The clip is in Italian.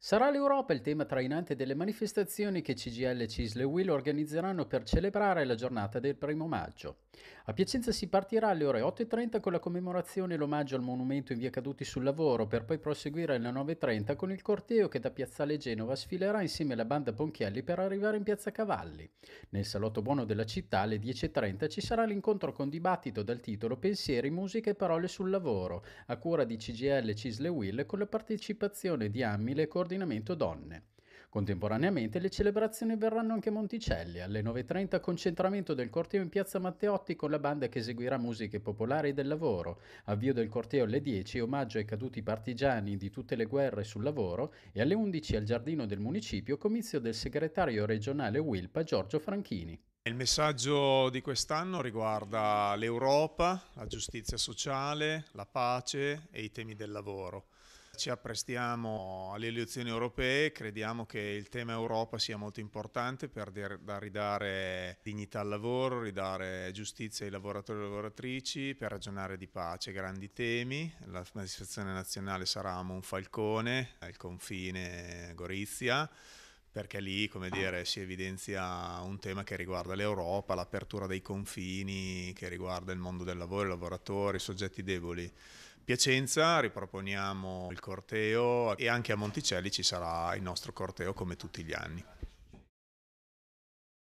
Sarà l'Europa il tema trainante delle manifestazioni che CGL, e Cisle Will organizzeranno per celebrare la giornata del primo maggio. A Piacenza si partirà alle ore 8.30 con la commemorazione e l'omaggio al monumento in via Caduti sul Lavoro, per poi proseguire alle 9.30 con il corteo che da Piazzale Genova sfilerà insieme alla banda Ponchielli per arrivare in Piazza Cavalli. Nel salotto buono della città alle 10.30 ci sarà l'incontro con dibattito dal titolo Pensieri, musica e parole sul lavoro, a cura di CGL, e Cisle Will con la partecipazione di Ammile e Cordellini coordinamento donne. Contemporaneamente le celebrazioni verranno anche a Monticelli, alle 9.30 concentramento del corteo in piazza Matteotti con la banda che eseguirà musiche popolari del lavoro, avvio del corteo alle 10, omaggio ai caduti partigiani di tutte le guerre sul lavoro e alle 11 al giardino del municipio comizio del segretario regionale Wilpa Giorgio Franchini. Il messaggio di quest'anno riguarda l'Europa, la giustizia sociale, la pace e i temi del lavoro ci apprestiamo alle elezioni europee, crediamo che il tema Europa sia molto importante per ridare dignità al lavoro, ridare giustizia ai lavoratori e lavoratrici, per ragionare di pace, grandi temi. La manifestazione nazionale sarà a Monfalcone, al confine Gorizia perché lì dire, si evidenzia un tema che riguarda l'Europa, l'apertura dei confini, che riguarda il mondo del lavoro, i lavoratori, i soggetti deboli. Piacenza riproponiamo il corteo e anche a Monticelli ci sarà il nostro corteo come tutti gli anni.